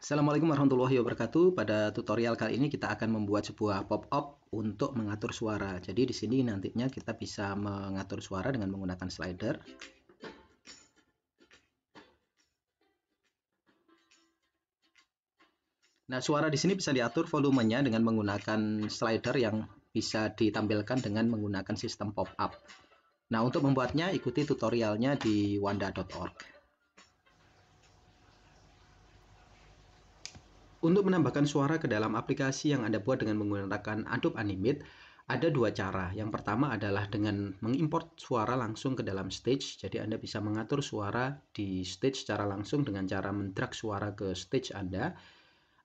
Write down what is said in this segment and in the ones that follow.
Assalamualaikum warahmatullahi wabarakatuh. Pada tutorial kali ini kita akan membuat sebuah pop-up untuk mengatur suara. Jadi di sini nantinya kita bisa mengatur suara dengan menggunakan slider. Nah, suara di sini bisa diatur volumenya dengan menggunakan slider yang bisa ditampilkan dengan menggunakan sistem pop-up. Nah, untuk membuatnya ikuti tutorialnya di wanda.org. Untuk menambahkan suara ke dalam aplikasi yang Anda buat dengan menggunakan Adobe Animate, ada dua cara. Yang pertama adalah dengan mengimport suara langsung ke dalam stage. Jadi Anda bisa mengatur suara di stage secara langsung dengan cara mendrag suara ke stage Anda.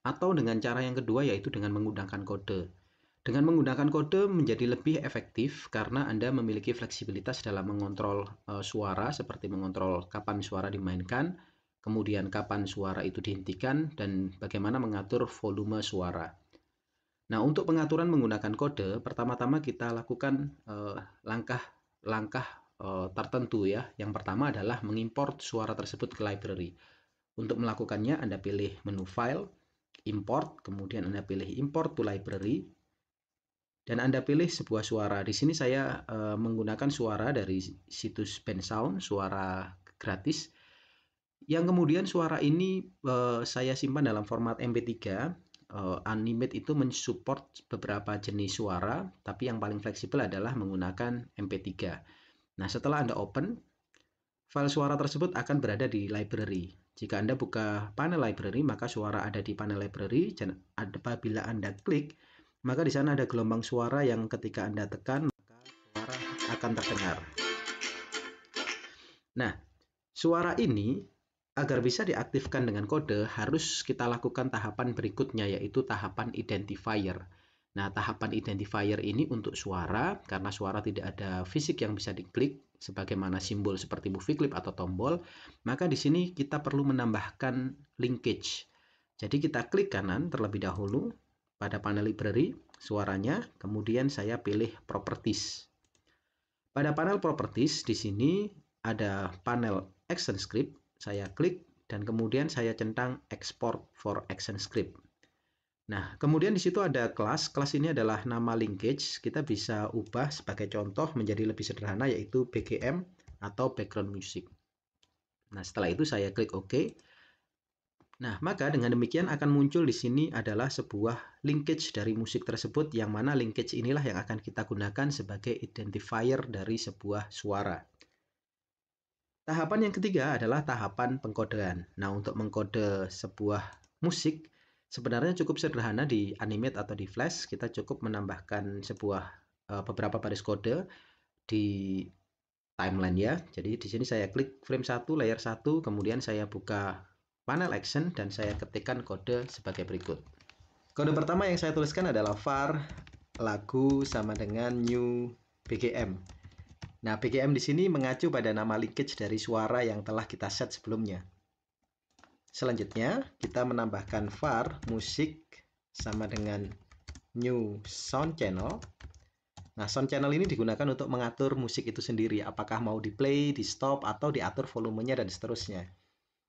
Atau dengan cara yang kedua yaitu dengan menggunakan kode. Dengan menggunakan kode menjadi lebih efektif karena Anda memiliki fleksibilitas dalam mengontrol eh, suara seperti mengontrol kapan suara dimainkan, kemudian kapan suara itu dihentikan, dan bagaimana mengatur volume suara. Nah, untuk pengaturan menggunakan kode, pertama-tama kita lakukan langkah-langkah eh, eh, tertentu ya. Yang pertama adalah mengimport suara tersebut ke library. Untuk melakukannya, Anda pilih menu File, Import, kemudian Anda pilih Import to Library, dan Anda pilih sebuah suara. Di sini saya eh, menggunakan suara dari situs Bensound, suara gratis yang kemudian suara ini uh, saya simpan dalam format MP3 eh, uh, Animate itu mensupport beberapa jenis suara, tapi yang paling fleksibel adalah menggunakan MP3. Nah, setelah Anda open, file suara tersebut akan berada di library. Jika Anda buka panel library, maka suara ada di panel library. Dan apabila Anda klik, maka di sana ada gelombang suara yang ketika Anda tekan, maka suara akan terdengar. Nah, suara ini agar bisa diaktifkan dengan kode, harus kita lakukan tahapan berikutnya, yaitu tahapan identifier. Nah, tahapan identifier ini untuk suara, karena suara tidak ada fisik yang bisa diklik, sebagaimana simbol seperti movie clip atau tombol, maka di sini kita perlu menambahkan linkage. Jadi kita klik kanan terlebih dahulu pada panel library, suaranya, kemudian saya pilih properties. Pada panel properties di sini ada panel action script saya klik dan kemudian saya centang export for action script. Nah, kemudian di situ ada kelas. Kelas ini adalah nama linkage. Kita bisa ubah sebagai contoh menjadi lebih sederhana yaitu BGM atau background music. Nah, setelah itu saya klik OK. Nah, maka dengan demikian akan muncul di sini adalah sebuah linkage dari musik tersebut yang mana linkage inilah yang akan kita gunakan sebagai identifier dari sebuah suara. Tahapan yang ketiga adalah tahapan pengkodean. Nah, untuk mengkode sebuah musik sebenarnya cukup sederhana di Animate atau di Flash. Kita cukup menambahkan sebuah eh, beberapa baris kode di timeline ya. Jadi di sini saya klik frame 1, layer 1, kemudian saya buka panel action dan saya ketikkan kode sebagai berikut. Kode pertama yang saya tuliskan adalah var lagu sama dengan new bgm. Nah, BGM di sini mengacu pada nama linkage dari suara yang telah kita set sebelumnya. Selanjutnya, kita menambahkan var musik sama dengan new sound channel. Nah, sound channel ini digunakan untuk mengatur musik itu sendiri, apakah mau di play, di stop, atau diatur volumenya dan seterusnya.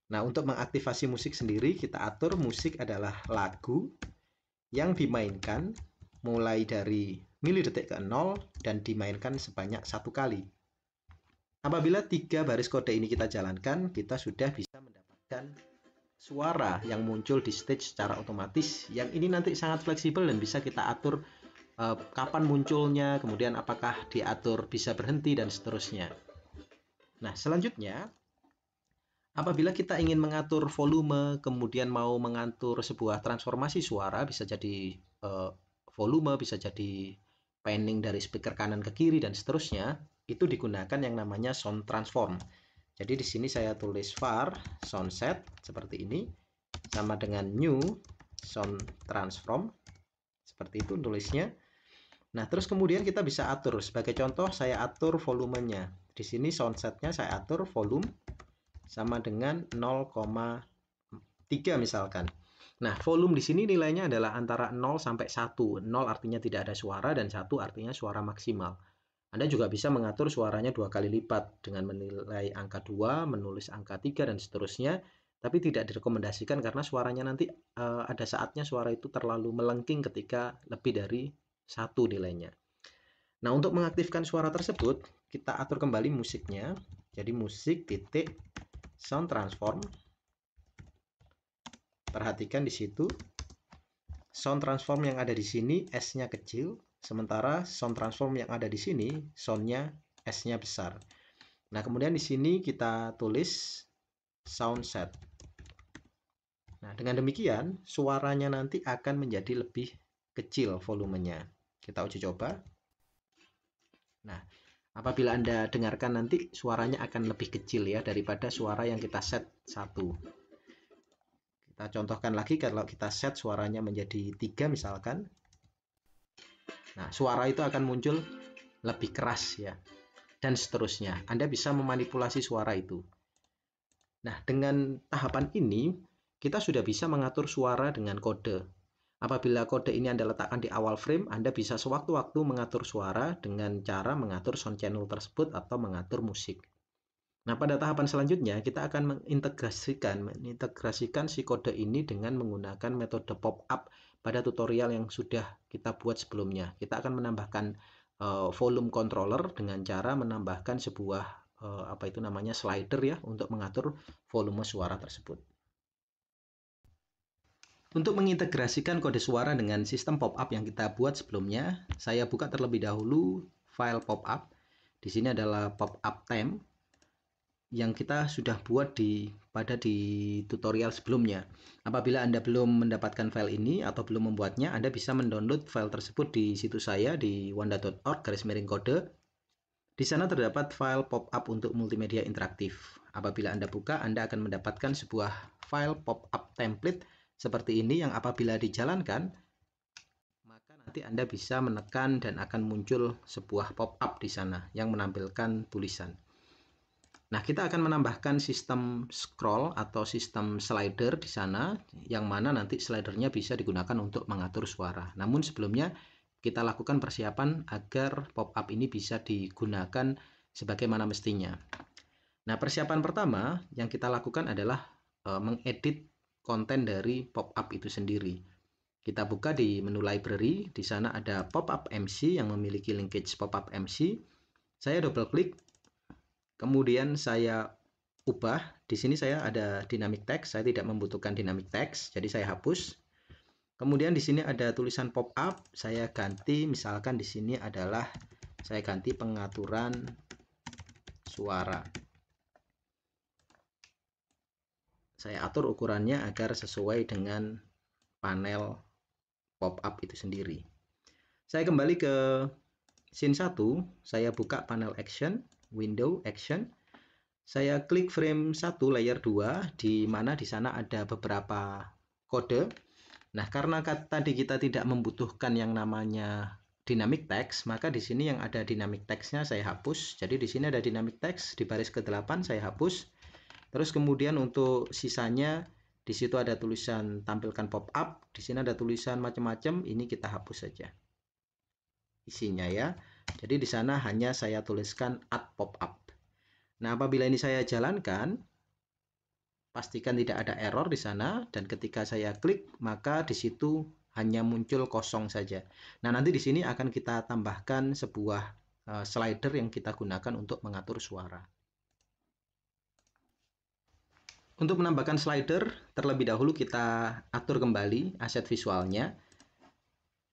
Nah, untuk mengaktifasi musik sendiri, kita atur musik adalah lagu yang dimainkan mulai dari mili detik ke 0 dan dimainkan sebanyak satu kali. Apabila tiga baris kode ini kita jalankan, kita sudah bisa mendapatkan suara yang muncul di stage secara otomatis yang ini nanti sangat fleksibel dan bisa kita atur e, kapan munculnya, kemudian apakah diatur bisa berhenti dan seterusnya. Nah, selanjutnya apabila kita ingin mengatur volume, kemudian mau mengatur sebuah transformasi suara bisa jadi e, volume, bisa jadi panning dari speaker kanan ke kiri dan seterusnya itu digunakan yang namanya sound transform jadi di sini saya tulis var sound set seperti ini sama dengan new sound transform seperti itu tulisnya nah terus kemudian kita bisa atur sebagai contoh saya atur volumenya di sini sound setnya saya atur volume sama dengan 0,3 misalkan Nah, volume di sini nilainya adalah antara 0 sampai 1. 0 artinya tidak ada suara dan 1 artinya suara maksimal. Anda juga bisa mengatur suaranya dua kali lipat dengan menilai angka 2, menulis angka 3, dan seterusnya. Tapi tidak direkomendasikan karena suaranya nanti uh, ada saatnya suara itu terlalu melengking ketika lebih dari satu nilainya. Nah, untuk mengaktifkan suara tersebut, kita atur kembali musiknya. Jadi musik titik sound transform Perhatikan di situ sound transform yang ada di sini S-nya kecil, sementara sound transform yang ada di sini soundnya S-nya besar. Nah, kemudian di sini kita tulis sound set. Nah, dengan demikian suaranya nanti akan menjadi lebih kecil volumenya. Kita uji coba. Nah, apabila Anda dengarkan nanti suaranya akan lebih kecil ya daripada suara yang kita set satu. Kita contohkan lagi kalau kita set suaranya menjadi tiga misalkan. Nah, suara itu akan muncul lebih keras ya. Dan seterusnya. Anda bisa memanipulasi suara itu. Nah, dengan tahapan ini kita sudah bisa mengatur suara dengan kode. Apabila kode ini Anda letakkan di awal frame, Anda bisa sewaktu-waktu mengatur suara dengan cara mengatur sound channel tersebut atau mengatur musik. Nah, pada tahapan selanjutnya kita akan mengintegrasikan mengintegrasikan si kode ini dengan menggunakan metode pop-up pada tutorial yang sudah kita buat sebelumnya. Kita akan menambahkan uh, volume controller dengan cara menambahkan sebuah uh, apa itu namanya slider ya untuk mengatur volume suara tersebut. Untuk mengintegrasikan kode suara dengan sistem pop-up yang kita buat sebelumnya, saya buka terlebih dahulu file pop-up. Di sini adalah pop-up theme yang kita sudah buat di pada di tutorial sebelumnya. Apabila Anda belum mendapatkan file ini atau belum membuatnya, Anda bisa mendownload file tersebut di situs saya di wanda.org garis miring kode. Di sana terdapat file pop-up untuk multimedia interaktif. Apabila Anda buka, Anda akan mendapatkan sebuah file pop-up template seperti ini yang apabila dijalankan, maka nanti Anda bisa menekan dan akan muncul sebuah pop-up di sana yang menampilkan tulisan. Nah, kita akan menambahkan sistem scroll atau sistem slider di sana, yang mana nanti slidernya bisa digunakan untuk mengatur suara. Namun sebelumnya, kita lakukan persiapan agar pop-up ini bisa digunakan sebagaimana mestinya. Nah, persiapan pertama yang kita lakukan adalah e, mengedit konten dari pop-up itu sendiri. Kita buka di menu library, di sana ada pop-up MC yang memiliki linkage pop-up MC. Saya double klik Kemudian saya ubah. Di sini saya ada dynamic text. Saya tidak membutuhkan dynamic text, jadi saya hapus. Kemudian di sini ada tulisan pop up. Saya ganti misalkan di sini adalah saya ganti pengaturan suara. Saya atur ukurannya agar sesuai dengan panel pop up itu sendiri. Saya kembali ke scene 1, saya buka panel action window action saya klik frame 1 layer 2 di mana di sana ada beberapa kode nah karena tadi kita tidak membutuhkan yang namanya dynamic text, maka di sini yang ada dynamic textnya saya hapus. Jadi di sini ada dynamic text di baris ke-8 saya hapus. Terus kemudian untuk sisanya di situ ada tulisan tampilkan pop-up, di sini ada tulisan macam-macam, ini kita hapus saja. Isinya ya. Jadi di sana hanya saya tuliskan add pop-up. Nah, apabila ini saya jalankan, pastikan tidak ada error di sana dan ketika saya klik maka di situ hanya muncul kosong saja. Nah, nanti di sini akan kita tambahkan sebuah eh, slider yang kita gunakan untuk mengatur suara. Untuk menambahkan slider, terlebih dahulu kita atur kembali aset visualnya.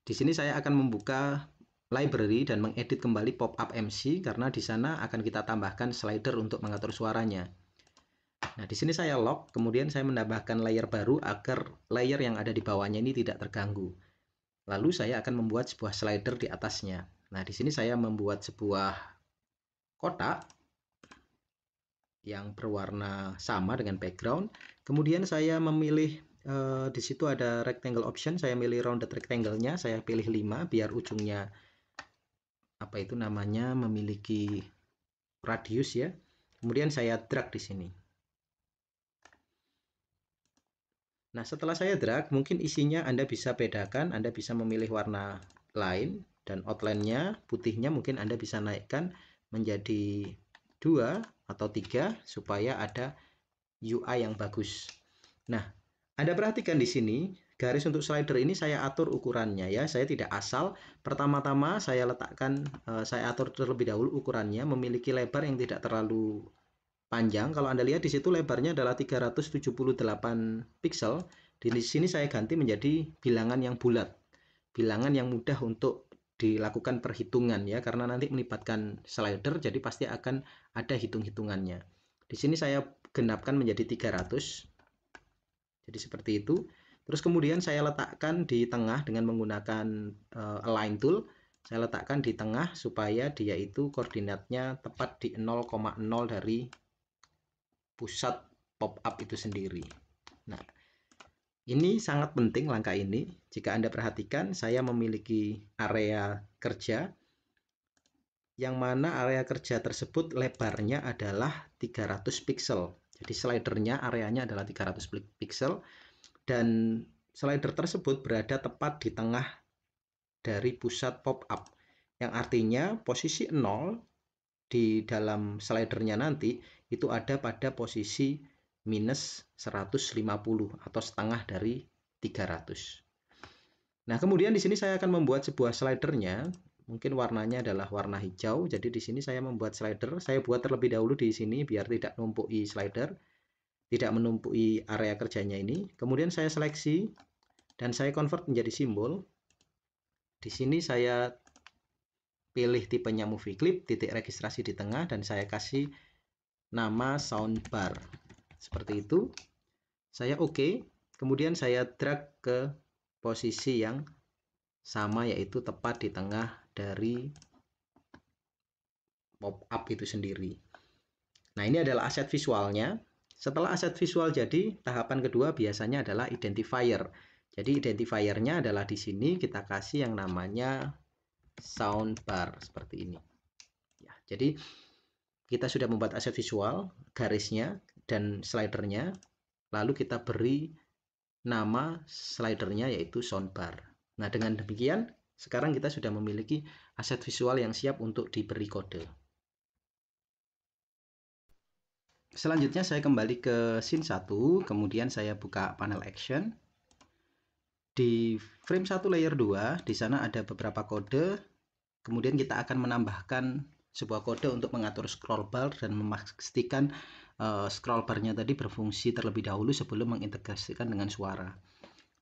Di sini saya akan membuka library dan mengedit kembali pop-up MC karena di sana akan kita tambahkan slider untuk mengatur suaranya. Nah, di sini saya lock, kemudian saya menambahkan layer baru agar layer yang ada di bawahnya ini tidak terganggu. Lalu saya akan membuat sebuah slider di atasnya. Nah, di sini saya membuat sebuah kotak yang berwarna sama dengan background. Kemudian saya memilih eh, di situ ada rectangle option, saya milih rounded rectangle-nya, saya pilih 5 biar ujungnya apa itu namanya memiliki radius ya. Kemudian saya drag di sini. Nah, setelah saya drag, mungkin isinya Anda bisa bedakan, Anda bisa memilih warna lain dan outline-nya putihnya mungkin Anda bisa naikkan menjadi dua atau tiga supaya ada UI yang bagus. Nah, Anda perhatikan di sini garis untuk slider ini saya atur ukurannya ya saya tidak asal pertama-tama saya letakkan eh, saya atur terlebih dahulu ukurannya memiliki lebar yang tidak terlalu panjang kalau Anda lihat di situ lebarnya adalah 378 pixel di sini saya ganti menjadi bilangan yang bulat bilangan yang mudah untuk dilakukan perhitungan ya karena nanti melibatkan slider jadi pasti akan ada hitung-hitungannya di sini saya genapkan menjadi 300 jadi seperti itu Terus kemudian saya letakkan di tengah dengan menggunakan uh, align tool. Saya letakkan di tengah supaya dia itu koordinatnya tepat di 0,0 dari pusat pop up itu sendiri. Nah, ini sangat penting langkah ini. Jika Anda perhatikan, saya memiliki area kerja yang mana area kerja tersebut lebarnya adalah 300 pixel. Jadi slidernya areanya adalah 300 pixel dan slider tersebut berada tepat di tengah dari pusat pop-up yang artinya posisi 0 di dalam slidernya nanti itu ada pada posisi minus 150 atau setengah dari 300. Nah, kemudian di sini saya akan membuat sebuah slidernya. Mungkin warnanya adalah warna hijau. Jadi di sini saya membuat slider. Saya buat terlebih dahulu di sini biar tidak numpuk i slider tidak menumpui area kerjanya ini. Kemudian saya seleksi dan saya convert menjadi simbol. Di sini saya pilih tipenya movie clip, titik registrasi di tengah, dan saya kasih nama soundbar. Seperti itu. Saya oke. Okay. Kemudian saya drag ke posisi yang sama yaitu tepat di tengah dari pop-up itu sendiri. Nah, ini adalah aset visualnya. Setelah aset visual jadi, tahapan kedua biasanya adalah identifier. Jadi identifiernya adalah di sini kita kasih yang namanya soundbar seperti ini. Ya, jadi kita sudah membuat aset visual, garisnya dan slidernya, lalu kita beri nama slidernya yaitu soundbar. Nah dengan demikian sekarang kita sudah memiliki aset visual yang siap untuk diberi kode. Selanjutnya saya kembali ke scene 1, kemudian saya buka panel action. Di frame 1 layer 2, di sana ada beberapa kode, kemudian kita akan menambahkan sebuah kode untuk mengatur scroll bar dan memastikan uh, scroll barnya tadi berfungsi terlebih dahulu sebelum mengintegrasikan dengan suara.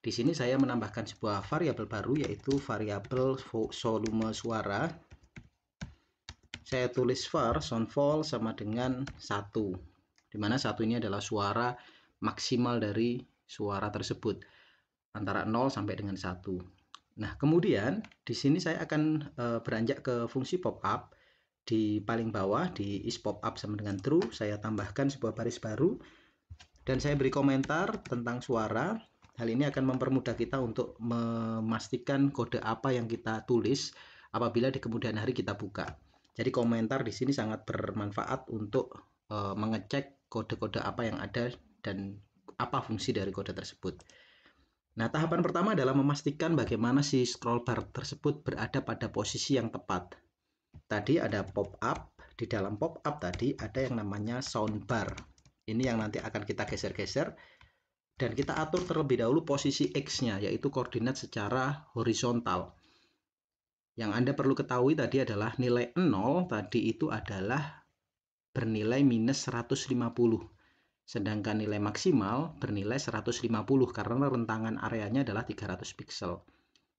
Di sini saya menambahkan sebuah variabel baru yaitu variabel volume suara. Saya tulis var sound sama dengan 1 dimana satu ini adalah suara maksimal dari suara tersebut antara 0 sampai dengan 1. Nah, kemudian di sini saya akan eh, beranjak ke fungsi pop up di paling bawah di is pop up sama dengan true, saya tambahkan sebuah baris baru dan saya beri komentar tentang suara. Hal ini akan mempermudah kita untuk memastikan kode apa yang kita tulis apabila di kemudian hari kita buka. Jadi komentar di sini sangat bermanfaat untuk eh, mengecek kode-kode apa yang ada dan apa fungsi dari kode tersebut. Nah, tahapan pertama adalah memastikan bagaimana si scroll bar tersebut berada pada posisi yang tepat. Tadi ada pop-up, di dalam pop-up tadi ada yang namanya sound bar. Ini yang nanti akan kita geser-geser dan kita atur terlebih dahulu posisi X-nya, yaitu koordinat secara horizontal. Yang Anda perlu ketahui tadi adalah nilai 0 tadi itu adalah bernilai minus 150. Sedangkan nilai maksimal bernilai 150 karena rentangan areanya adalah 300 pixel.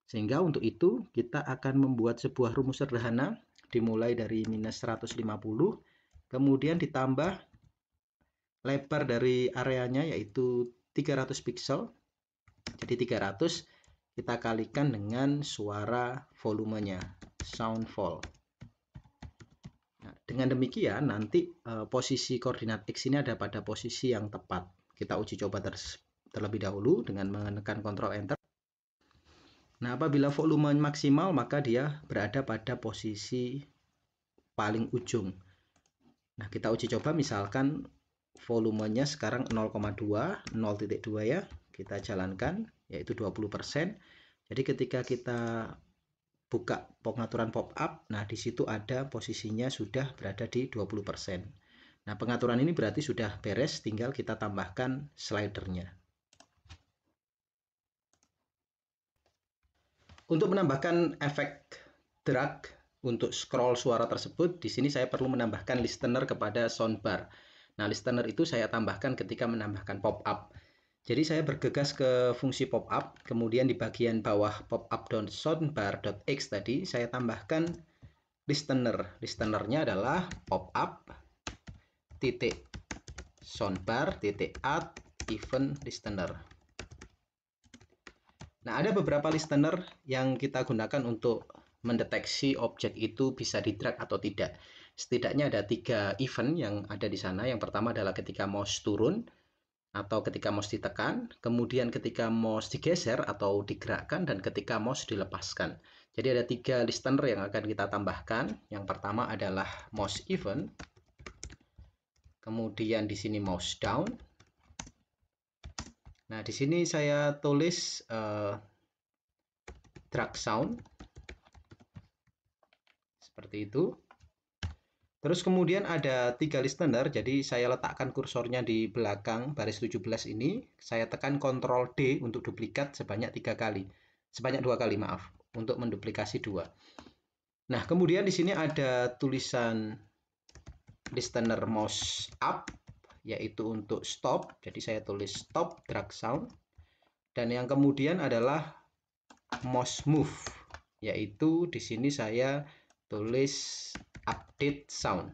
Sehingga untuk itu kita akan membuat sebuah rumus sederhana dimulai dari minus 150 kemudian ditambah lebar dari areanya yaitu 300 pixel, jadi 300 kita kalikan dengan suara volumenya sound fall dengan demikian, nanti e, posisi koordinat X ini ada pada posisi yang tepat. Kita uji coba ter terlebih dahulu dengan menekan Ctrl Enter. Nah, apabila volume maksimal, maka dia berada pada posisi paling ujung. Nah, kita uji coba misalkan volumenya sekarang 0,2, 0,2 ya. Kita jalankan, yaitu 20%. Jadi ketika kita buka pengaturan pop-up, nah di situ ada posisinya sudah berada di 20%. Nah, pengaturan ini berarti sudah beres, tinggal kita tambahkan slidernya. Untuk menambahkan efek drag untuk scroll suara tersebut, di sini saya perlu menambahkan listener kepada soundbar. Nah, listener itu saya tambahkan ketika menambahkan pop-up. Jadi saya bergegas ke fungsi pop-up, kemudian di bagian bawah pop-up .x tadi saya tambahkan listener. Listenernya adalah pop-up titik soundbar titik add event listener. Nah, ada beberapa listener yang kita gunakan untuk mendeteksi objek itu bisa di drag atau tidak. Setidaknya ada tiga event yang ada di sana. Yang pertama adalah ketika mouse turun, atau ketika mouse ditekan, kemudian ketika mouse digeser atau digerakkan, dan ketika mouse dilepaskan. Jadi ada tiga listener yang akan kita tambahkan. Yang pertama adalah mouse even, kemudian di sini mouse down. Nah, di sini saya tulis uh, drag sound, seperti itu. Terus kemudian ada tiga listener, jadi saya letakkan kursornya di belakang baris 17 ini. Saya tekan Ctrl D untuk duplikat sebanyak tiga kali. Sebanyak dua kali, maaf. Untuk menduplikasi dua. Nah, kemudian di sini ada tulisan listener mouse up, yaitu untuk stop. Jadi saya tulis stop drag sound. Dan yang kemudian adalah mouse move, yaitu di sini saya tulis update sound.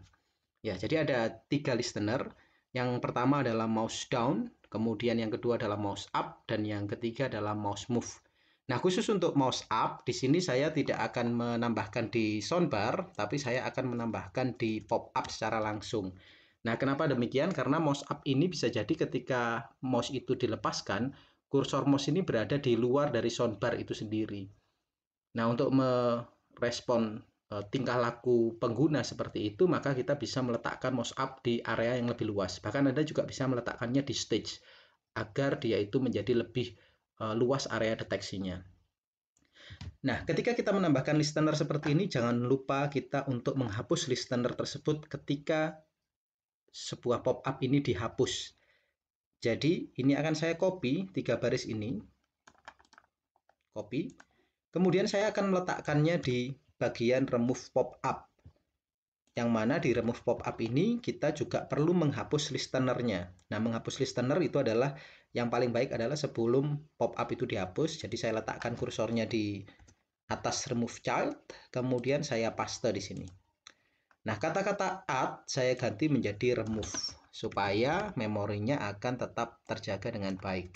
Ya, jadi ada tiga listener. Yang pertama adalah mouse down, kemudian yang kedua adalah mouse up, dan yang ketiga adalah mouse move. Nah, khusus untuk mouse up, di sini saya tidak akan menambahkan di soundbar, tapi saya akan menambahkan di pop-up secara langsung. Nah, kenapa demikian? Karena mouse up ini bisa jadi ketika mouse itu dilepaskan, kursor mouse ini berada di luar dari soundbar itu sendiri. Nah, untuk merespon Eh, tingkah laku pengguna seperti itu, maka kita bisa meletakkan mouse up di area yang lebih luas. Bahkan Anda juga bisa meletakkannya di stage agar dia itu menjadi lebih eh, luas area deteksinya. Nah, ketika kita menambahkan listener seperti ini, jangan lupa kita untuk menghapus listener tersebut ketika sebuah pop-up ini dihapus. Jadi, ini akan saya copy tiga baris ini. Copy. Kemudian saya akan meletakkannya di bagian remove pop-up. Yang mana di remove pop-up ini kita juga perlu menghapus listenernya. Nah, menghapus listener itu adalah yang paling baik adalah sebelum pop-up itu dihapus. Jadi saya letakkan kursornya di atas remove child, kemudian saya paste di sini. Nah, kata-kata add saya ganti menjadi remove supaya memorinya akan tetap terjaga dengan baik.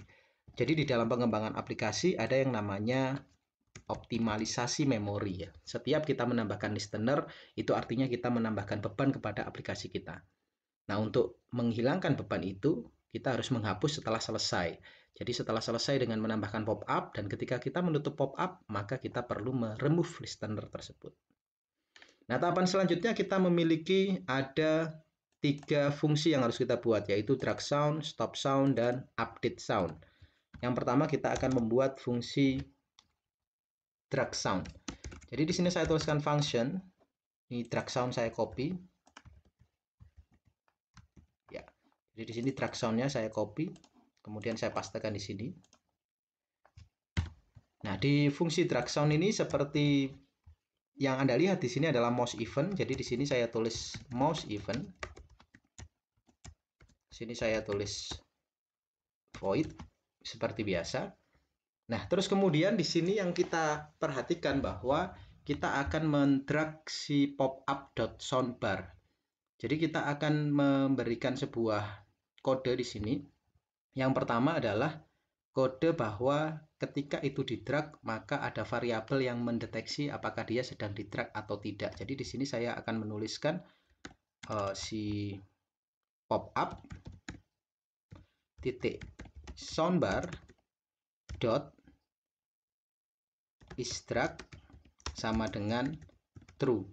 Jadi di dalam pengembangan aplikasi ada yang namanya optimalisasi memori ya. Setiap kita menambahkan listener, itu artinya kita menambahkan beban kepada aplikasi kita. Nah, untuk menghilangkan beban itu, kita harus menghapus setelah selesai. Jadi setelah selesai dengan menambahkan pop-up dan ketika kita menutup pop-up, maka kita perlu meremove listener tersebut. Nah, tahapan selanjutnya kita memiliki ada tiga fungsi yang harus kita buat, yaitu drag sound, stop sound, dan update sound. Yang pertama kita akan membuat fungsi drag sound. Jadi di sini saya tuliskan function, ini drag sound saya copy. Ya. Jadi di sini drag soundnya saya copy, kemudian saya pastekan di sini. Nah, di fungsi drag sound ini seperti yang Anda lihat di sini adalah mouse event. Jadi di sini saya tulis mouse event. Di sini saya tulis void seperti biasa. Nah, terus kemudian di sini yang kita perhatikan bahwa kita akan mendrag si popup.soundbar. Jadi kita akan memberikan sebuah kode di sini. Yang pertama adalah kode bahwa ketika itu di didrag maka ada variabel yang mendeteksi apakah dia sedang di didrag atau tidak. Jadi di sini saya akan menuliskan uh, si pop up titik soundbar dot is drag sama dengan true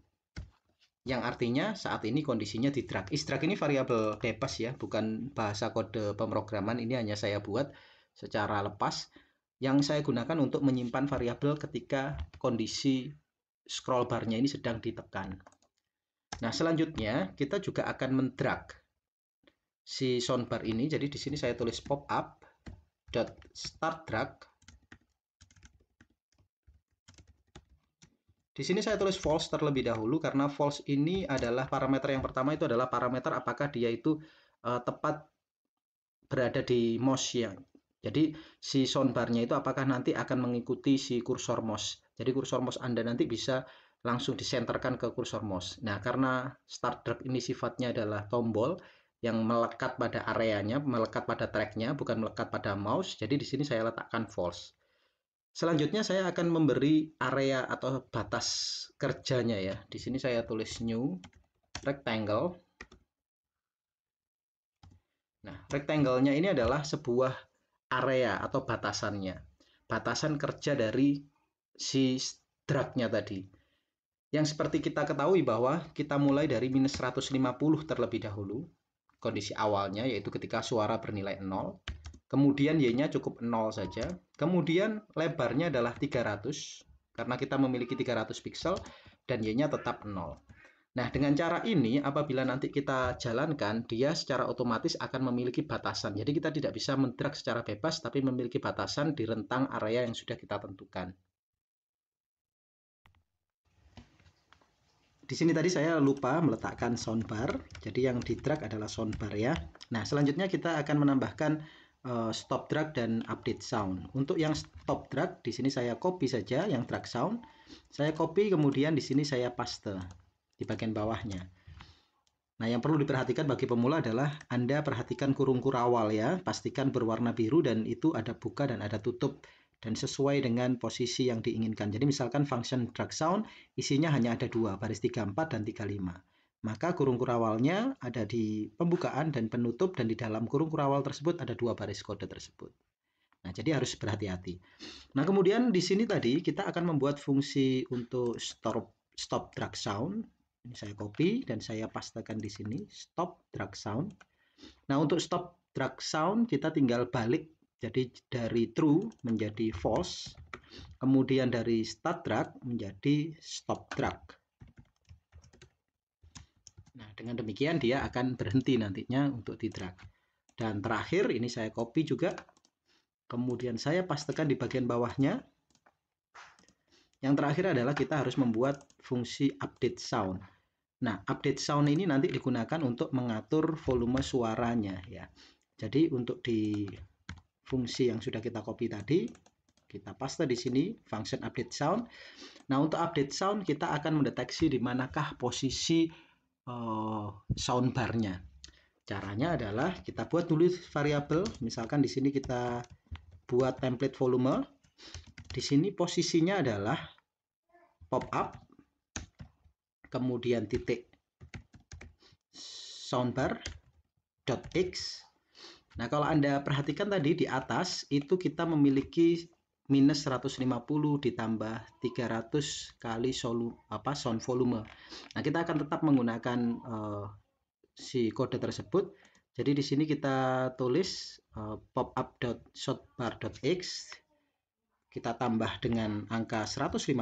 yang artinya saat ini kondisinya di drag. Is drag ini variabel bebas ya, bukan bahasa kode pemrograman. Ini hanya saya buat secara lepas yang saya gunakan untuk menyimpan variabel ketika kondisi scroll barnya ini sedang ditekan. Nah, selanjutnya kita juga akan mendrag si soundbar ini. Jadi di sini saya tulis pop up dot start drag Di sini saya tulis false terlebih dahulu karena false ini adalah parameter yang pertama itu adalah parameter apakah dia itu uh, tepat berada di mouse yang. Jadi si soundbarnya itu apakah nanti akan mengikuti si kursor mouse. Jadi kursor mouse Anda nanti bisa langsung disenterkan ke kursor mouse. Nah, karena start drag ini sifatnya adalah tombol, yang melekat pada areanya, melekat pada tracknya, bukan melekat pada mouse. Jadi di sini saya letakkan false. Selanjutnya saya akan memberi area atau batas kerjanya ya. Di sini saya tulis new rectangle. Nah, rectangle-nya ini adalah sebuah area atau batasannya. Batasan kerja dari si drag-nya tadi. Yang seperti kita ketahui bahwa kita mulai dari minus 150 terlebih dahulu kondisi awalnya yaitu ketika suara bernilai 0 kemudian Y-nya cukup 0 saja kemudian lebarnya adalah 300 karena kita memiliki 300 pixel dan Y-nya tetap 0 Nah, dengan cara ini, apabila nanti kita jalankan, dia secara otomatis akan memiliki batasan. Jadi, kita tidak bisa mendrag secara bebas, tapi memiliki batasan di rentang area yang sudah kita tentukan. di sini tadi saya lupa meletakkan soundbar. Jadi yang di drag adalah soundbar ya. Nah, selanjutnya kita akan menambahkan uh, stop drag dan update sound. Untuk yang stop drag di sini saya copy saja yang drag sound. Saya copy kemudian di sini saya paste di bagian bawahnya. Nah, yang perlu diperhatikan bagi pemula adalah Anda perhatikan kurung kurawal ya. Pastikan berwarna biru dan itu ada buka dan ada tutup dan sesuai dengan posisi yang diinginkan. Jadi misalkan function drag sound isinya hanya ada dua, baris 34 dan 35. Maka kurung kurawalnya ada di pembukaan dan penutup dan di dalam kurung kurawal tersebut ada dua baris kode tersebut. Nah, jadi harus berhati-hati. Nah, kemudian di sini tadi kita akan membuat fungsi untuk stop stop drag sound. Ini saya copy dan saya pastekan di sini stop drag sound. Nah, untuk stop drag sound kita tinggal balik jadi dari true menjadi false, kemudian dari start drag menjadi stop drag. Nah, dengan demikian dia akan berhenti nantinya untuk di drag. Dan terakhir ini saya copy juga. Kemudian saya pastikan di bagian bawahnya. Yang terakhir adalah kita harus membuat fungsi update sound. Nah, update sound ini nanti digunakan untuk mengatur volume suaranya ya. Jadi untuk di fungsi yang sudah kita copy tadi. Kita paste di sini function update sound. Nah, untuk update sound kita akan mendeteksi di manakah posisi uh, eh, soundbarnya. Caranya adalah kita buat dulu variabel, misalkan di sini kita buat template volume. Di sini posisinya adalah pop up kemudian titik soundbar dot x Nah, kalau Anda perhatikan tadi di atas, itu kita memiliki minus 150 ditambah 300 kali solu, apa, sound volume. Nah, kita akan tetap menggunakan uh, si kode tersebut. Jadi di sini kita tulis uh, eh, popup.shotbar.x kita tambah dengan angka 150.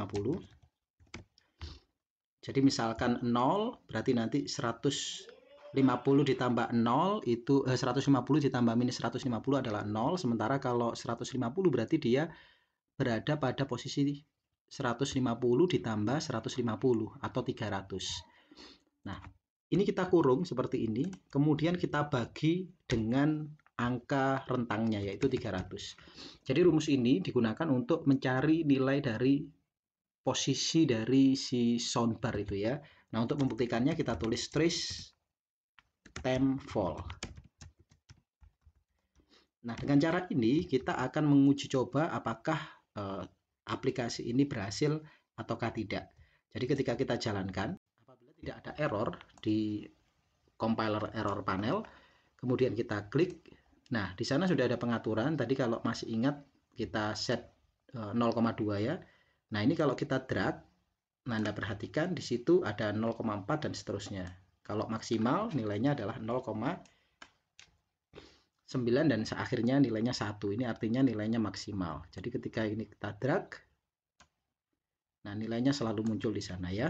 Jadi misalkan 0 berarti nanti 100 50 ditambah 0 itu eh, 150 ditambah minus 150 adalah 0 sementara kalau 150 berarti dia berada pada posisi 150 ditambah 150 atau 300 nah ini kita kurung seperti ini kemudian kita bagi dengan angka rentangnya yaitu 300 jadi rumus ini digunakan untuk mencari nilai dari posisi dari si soundbar itu ya nah untuk membuktikannya kita tulis trace fall. Nah, dengan cara ini kita akan menguji coba apakah eh, aplikasi ini berhasil ataukah tidak. Jadi ketika kita jalankan, apabila tidak ada error di compiler error panel, kemudian kita klik. Nah, di sana sudah ada pengaturan. Tadi kalau masih ingat kita set 0,2 eh, ya. Nah, ini kalau kita drag, Anda perhatikan di situ ada 0,4 dan seterusnya. Kalau maksimal nilainya adalah 0,9 dan seakhirnya nilainya 1. Ini artinya nilainya maksimal. Jadi ketika ini kita drag, nah nilainya selalu muncul di sana ya.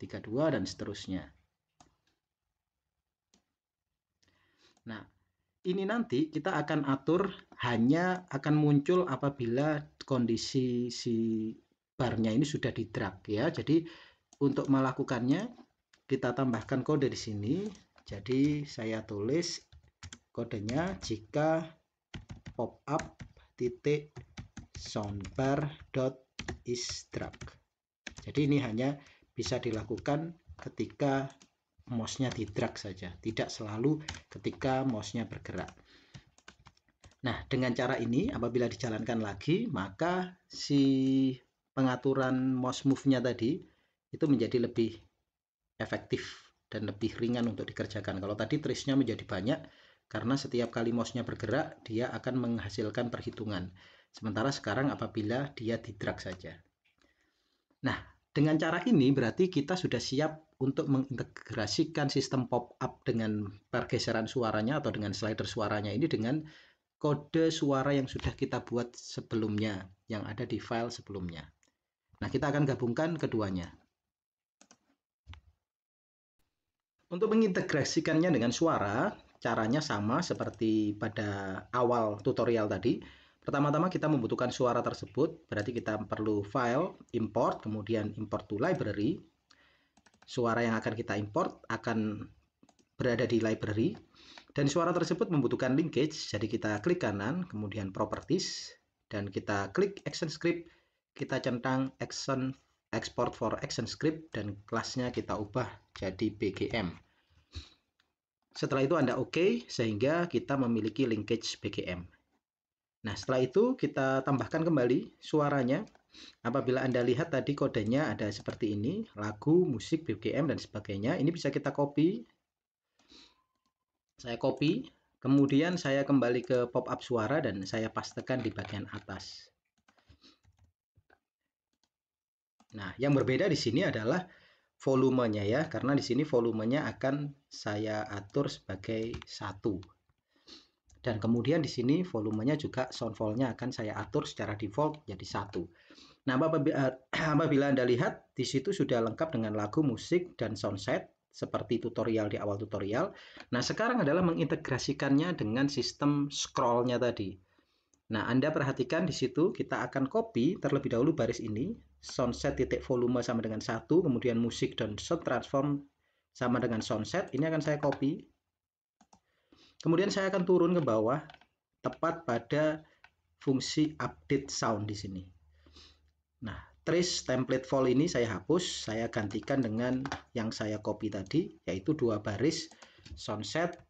32 dan seterusnya. Nah, ini nanti kita akan atur hanya akan muncul apabila kondisi si barnya ini sudah di drag ya. Jadi untuk melakukannya kita tambahkan kode di sini jadi saya tulis kodenya jika pop up titik soundbar dot istrug jadi ini hanya bisa dilakukan ketika mouse-nya di drag saja, tidak selalu ketika mouse-nya bergerak. Nah, dengan cara ini apabila dijalankan lagi, maka si pengaturan mouse move-nya tadi itu menjadi lebih efektif dan lebih ringan untuk dikerjakan. Kalau tadi trisnya menjadi banyak karena setiap kali mouse-nya bergerak dia akan menghasilkan perhitungan. Sementara sekarang apabila dia di drag saja. Nah, dengan cara ini berarti kita sudah siap untuk mengintegrasikan sistem pop-up dengan pergeseran suaranya atau dengan slider suaranya ini dengan kode suara yang sudah kita buat sebelumnya, yang ada di file sebelumnya. Nah, kita akan gabungkan keduanya. Untuk mengintegrasikannya dengan suara, caranya sama seperti pada awal tutorial tadi. Pertama-tama kita membutuhkan suara tersebut, berarti kita perlu file, import, kemudian import to library. Suara yang akan kita import akan berada di library. Dan suara tersebut membutuhkan linkage, jadi kita klik kanan, kemudian properties, dan kita klik action script, kita centang action export for action script dan kelasnya kita ubah jadi BGM. Setelah itu Anda oke okay, sehingga kita memiliki linkage BGM. Nah, setelah itu kita tambahkan kembali suaranya. Apabila Anda lihat tadi kodenya ada seperti ini, lagu, musik, BGM, dan sebagainya. Ini bisa kita copy. Saya copy, kemudian saya kembali ke pop-up suara dan saya pastekan di bagian atas. Nah, yang berbeda di sini adalah volumenya ya, karena di sini volumenya akan saya atur sebagai satu. Dan kemudian di sini volumenya juga sound volume nya akan saya atur secara default jadi satu. Nah, eh, apabila Anda lihat, di situ sudah lengkap dengan lagu, musik, dan soundset seperti tutorial di awal tutorial. Nah, sekarang adalah mengintegrasikannya dengan sistem scroll-nya tadi. Nah, Anda perhatikan di situ kita akan copy terlebih dahulu baris ini, Sunset titik volume sama dengan satu kemudian musik dan sound transform sama dengan sunset ini akan saya copy kemudian saya akan turun ke bawah tepat pada fungsi update sound di sini nah trace template fall ini saya hapus saya gantikan dengan yang saya copy tadi yaitu dua baris sunset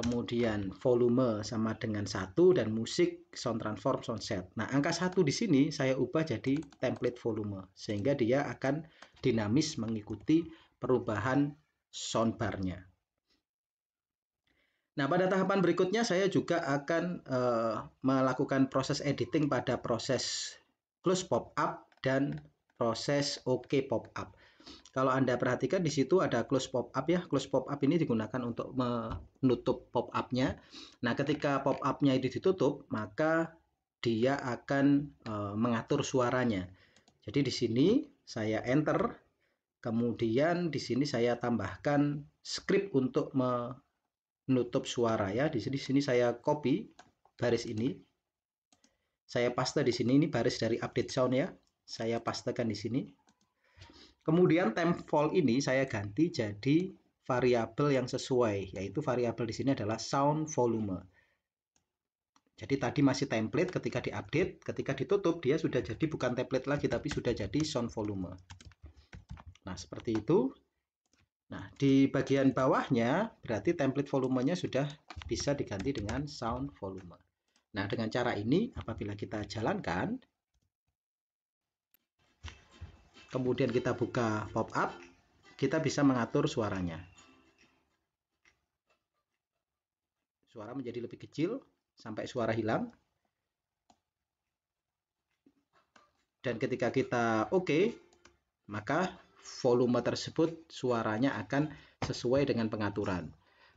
kemudian volume sama dengan satu dan musik sound transform sound set. Nah, angka satu di sini saya ubah jadi template volume sehingga dia akan dinamis mengikuti perubahan sound barnya. Nah, pada tahapan berikutnya saya juga akan uh, melakukan proses editing pada proses close pop up dan proses OK pop up. Kalau Anda perhatikan di situ ada close pop-up ya. Close pop-up ini digunakan untuk menutup pop-up-nya. Nah, ketika pop-up-nya itu ditutup, maka dia akan e, mengatur suaranya. Jadi di sini saya enter, kemudian di sini saya tambahkan script untuk menutup suara ya. Di sini, di sini saya copy baris ini. Saya paste di sini, ini baris dari update sound ya. Saya pastekan di sini. Kemudian time fall ini saya ganti jadi variabel yang sesuai, yaitu variabel di sini adalah sound volume. Jadi tadi masih template ketika diupdate, ketika ditutup dia sudah jadi bukan template lagi tapi sudah jadi sound volume. Nah, seperti itu. Nah, di bagian bawahnya berarti template volumenya sudah bisa diganti dengan sound volume. Nah, dengan cara ini apabila kita jalankan kemudian kita buka pop-up, kita bisa mengatur suaranya. Suara menjadi lebih kecil sampai suara hilang. Dan ketika kita oke, okay, maka volume tersebut suaranya akan sesuai dengan pengaturan.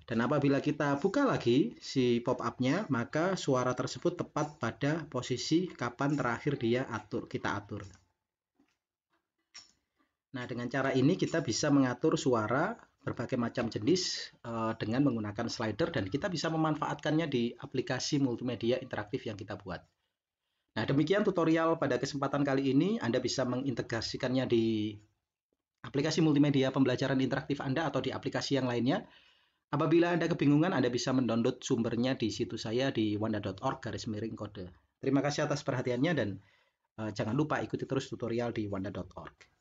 Dan apabila kita buka lagi si pop-up-nya, maka suara tersebut tepat pada posisi kapan terakhir dia atur, kita atur. Nah, dengan cara ini kita bisa mengatur suara berbagai macam jenis eh, dengan menggunakan slider dan kita bisa memanfaatkannya di aplikasi multimedia interaktif yang kita buat. Nah, demikian tutorial pada kesempatan kali ini. Anda bisa mengintegrasikannya di aplikasi multimedia pembelajaran interaktif Anda atau di aplikasi yang lainnya. Apabila Anda kebingungan, Anda bisa mendownload sumbernya di situs saya di wanda.org garis miring kode. Terima kasih atas perhatiannya dan eh, jangan lupa ikuti terus tutorial di wanda.org.